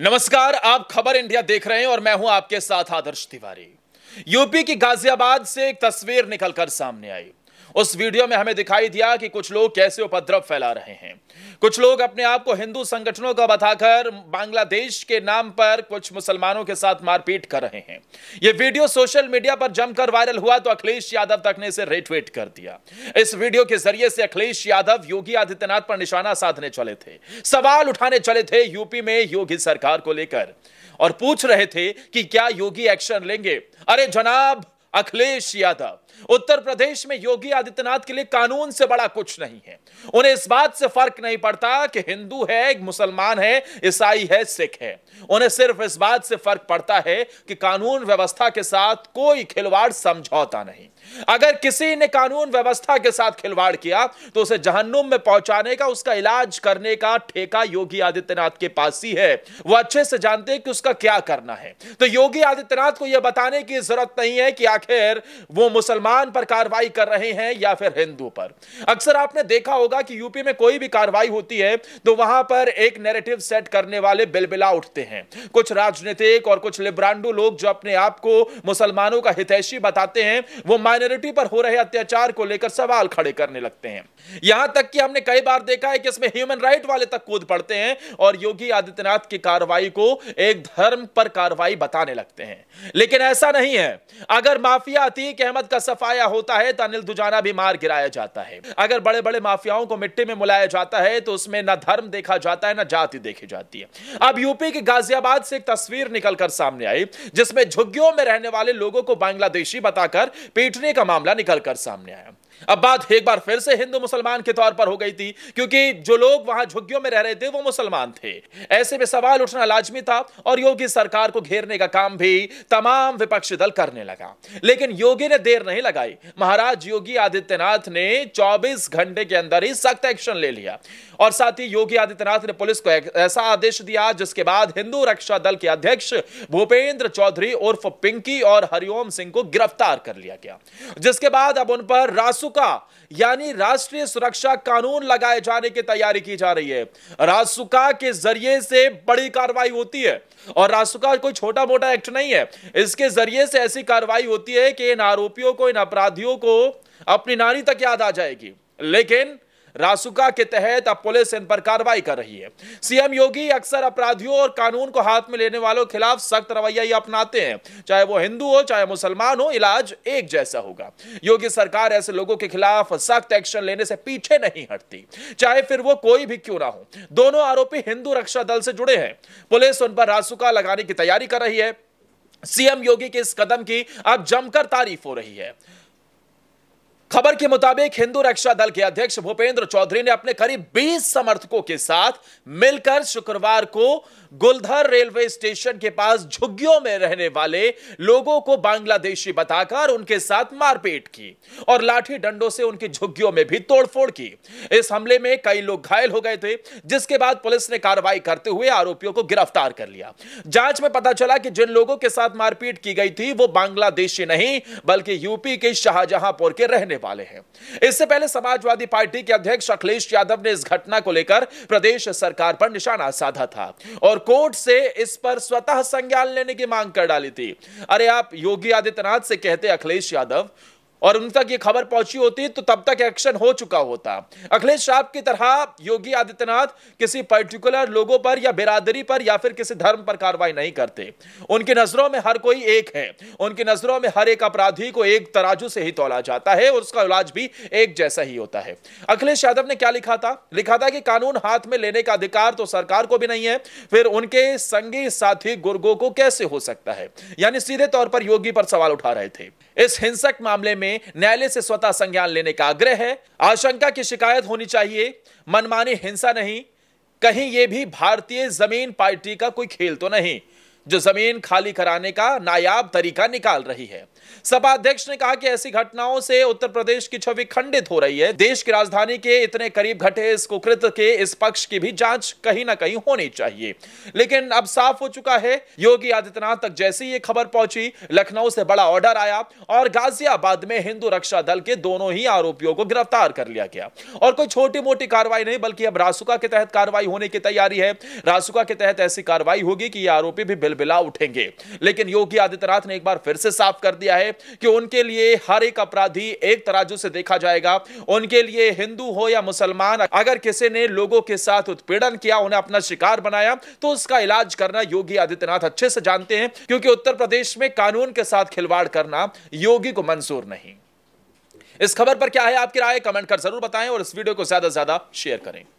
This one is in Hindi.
नमस्कार आप खबर इंडिया देख रहे हैं और मैं हूं आपके साथ आदर्श तिवारी यूपी की गाजियाबाद से एक तस्वीर निकलकर सामने आई उस वीडियो में हमें दिखाई दिया कि कुछ लोग कैसे उपद्रव फैला रहे हैं कुछ लोग अपने आप को हिंदू संगठनों का बताकर बांग्लादेश के नाम पर कुछ मुसलमानों के साथ मारपीट कर रहे हैं यह वीडियो सोशल मीडिया पर जमकर वायरल हुआ तो अखिलेश यादव तक ने इसे रेटवेट कर दिया इस वीडियो के जरिए से अखिलेश यादव योगी आदित्यनाथ पर निशाना साधने चले थे सवाल उठाने चले थे यूपी में योगी सरकार को लेकर और पूछ रहे थे कि क्या योगी एक्शन लेंगे अरे जनाब अखिलेश यादव उत्तर प्रदेश में योगी आदित्यनाथ के लिए कानून से बड़ा कुछ नहीं है उन्हें इस बात से फर्क नहीं पड़ता कि हिंदू है मुसलमान है ईसाई है सिख है उन्हें सिर्फ इस बात से फर्क पड़ता है कि कानून व्यवस्था के साथ कोई खिलवाड़ समझौता नहीं अगर किसी ने कानून व्यवस्था के साथ खिलवाड़ किया तो उसे जहन्नुम में पहुंचाने का उसका इलाज करने का ठेका योगी आदित्यनाथ के पास ही है वो अच्छे से जानते हैं कि उसका क्या करना है तो योगी आदित्यनाथ को यह बताने की जरूरत नहीं है कि आखिर वो मुसलमान पर कार्रवाई कर रहे हैं या फिर हिंदू पर अक्सर आपने देखा होगा कि यूपी में कोई भी कार्रवाई होती है तो वहां पर एक नैरेटिव सेट करने वाले बिलबिला उठते हैं कुछ राजनीतिक और कुछ लिब्रांडू लोग जो अपने आप को मुसलमानों का हितैषी बताते हैं वो माइनॉरिटी पर हो रहे अत्याचार को लेकर सवाल खड़े करने लगते हैं यहां तक कि हमने कई बार देखा है कि इसमें ह्यूमन राइट वाले तक कूद पड़ते हैं और योगी आदित्यनाथ की कार्रवाई को एक धर्म पर कार्रवाई बताने लगते हैं लेकिन ऐसा नहीं है अगर माफिया अतीक अहमद का सफाया होता है तो अनिल दुजाना भी मार गिराया जाता है अगर बड़े बड़े माफियाओं को मिट्टी में मुलाया जाता है तो उसमें ना धर्म देखा जाता है ना जाति देखी जाती है अब यूपी के गाजियाबाद से एक तस्वीर निकलकर सामने आई जिसमें झुग्गियों में रहने वाले लोगों को बांग्लादेशी बताकर पीटने का मामला निकलकर सामने आया अब बात एक बार फिर से हिंदू मुसलमान के तौर पर हो गई थी क्योंकि जो लोग वहां झुग्गियों में रह रहे थे वो मुसलमान थे ऐसे में सवाल उठना लाजमी था और योगी सरकार को घेरने का काम भी तमाम विपक्षी दल करने लगा लेकिन योगी ने देर नहीं लगाई महाराज योगी आदित्यनाथ ने चौबीस घंटे के अंदर ही सख्त एक्शन ले लिया और साथ ही योगी आदित्यनाथ ने पुलिस को ऐसा आदेश दिया जिसके बाद हिंदू रक्षा दल के अध्यक्ष भूपेंद्र चौधरी उर्फ पिंकी और हरिओम सिंह को गिरफ्तार कर लिया गया जिसके बाद अब उन पर रासू रासुका यानी राष्ट्रीय सुरक्षा कानून लगाए जाने की तैयारी की जा रही है राजसुका के जरिए से बड़ी कार्रवाई होती है और राजसुका कोई छोटा मोटा एक्ट नहीं है इसके जरिए से ऐसी कार्रवाई होती है कि इन आरोपियों को इन अपराधियों को अपनी नारी तक याद आ जाएगी लेकिन रासुका के तहत अब पुलिस इन पर कार्रवाई कर रही है सीएम योगी अक्सर अपराधियों और कानून को हाथ में लेने वालों के खिलाफ सख्त रवैया ही अपनाते हैं चाहे वो हिंदू हो चाहे मुसलमान हो इलाज एक जैसा होगा योगी सरकार ऐसे लोगों के खिलाफ सख्त एक्शन लेने से पीछे नहीं हटती चाहे फिर वो कोई भी क्यों ना हो दोनों आरोपी हिंदू रक्षा दल से जुड़े हैं पुलिस उन पर रासुका लगाने की तैयारी कर रही है सीएम योगी के इस कदम की अब जमकर तारीफ हो रही है खबर के मुताबिक हिंदू रक्षा दल के अध्यक्ष भूपेंद्र चौधरी ने अपने करीब 20 समर्थकों के साथ मिलकर शुक्रवार को गुलधर रेलवे स्टेशन के पास झुग्गियों में रहने वाले लोगों को बांग्लादेशी बताकर उनके साथ मारपीट की और लाठी डंडों से उनकी झुग्गियों में भी तोड़फोड़ की इस हमले में कई लोग घायल हो गए थे जिसके बाद पुलिस ने कार्रवाई करते हुए आरोपियों को गिरफ्तार कर लिया जांच में पता चला कि जिन लोगों के साथ मारपीट की गई थी वो बांग्लादेशी नहीं बल्कि यूपी के शाहजहांपुर के रहने वाले हैं इससे पहले समाजवादी पार्टी के अध्यक्ष अखिलेश यादव ने इस घटना को लेकर प्रदेश सरकार पर निशाना साधा था और कोर्ट से इस पर स्वतः संज्ञान लेने की मांग कर डाली थी अरे आप योगी आदित्यनाथ से कहते अखिलेश यादव और उन तक ये खबर पहुंची होती तो तब तक एक्शन हो चुका होता अखिलेश शाह की तरह योगी आदित्यनाथ किसी पर्टिकुलर लोगों पर या बिरादरी पर या फिर किसी धर्म पर कार्रवाई नहीं करते उनकी नजरों में हर कोई एक है उनकी नजरों में हर एक अपराधी को एक तराजू से ही तोला जाता है और उसका इलाज भी एक जैसा ही होता है अखिलेश यादव ने क्या लिखा था लिखा था कि कानून हाथ में लेने का अधिकार तो सरकार को भी नहीं है फिर उनके संगी साथी गुर्गो को कैसे हो सकता है यानी सीधे तौर पर योगी पर सवाल उठा रहे थे इस हिंसक मामले में में न्यायालय से स्वतः संज्ञान लेने का आग्रह है आशंका की शिकायत होनी चाहिए मनमानी हिंसा नहीं कहीं ये भी भारतीय जमीन पार्टी का कोई खेल तो नहीं जो जमीन खाली कराने का नायाब तरीका निकाल रही है सपा अध्यक्ष ने कहा कि ऐसी घटनाओं से उत्तर प्रदेश की छवि खंडित हो रही है देश की राजधानी के इतने करीब घटे इस कुकृत के इस पक्ष की भी जांच कहीं ना कहीं होनी चाहिए लेकिन अब साफ हो चुका है योगी आदित्यनाथ तक जैसी ये खबर पहुंची लखनऊ से बड़ा ऑर्डर आया और गाजियाबाद में हिंदू रक्षा दल के दोनों ही आरोपियों को गिरफ्तार कर लिया गया और कोई छोटी मोटी कार्रवाई नहीं बल्कि अब रासुका के तहत कार्रवाई होने की तैयारी है रासुका के तहत ऐसी कार्रवाई होगी कि ये आरोपी भी बिल बिलबिला उठेंगे लेकिन योगी आदित्यनाथ ने एक बार फिर से साफ कर दिया है कि उनके लिए हर एक अपराधी एक तराजू से देखा जाएगा उनके लिए हिंदू हो या मुसलमान अगर किसी ने लोगों के साथ उत्पीड़न किया उन्हें अपना शिकार बनाया तो उसका इलाज करना योगी आदित्यनाथ अच्छे से जानते हैं क्योंकि उत्तर प्रदेश में कानून के साथ खिलवाड़ करना योगी को मंजूर नहीं इस खबर पर क्या है आपकी राय कमेंट कर जरूर बताएं और इस वीडियो को ज्यादा से ज्यादा शेयर करें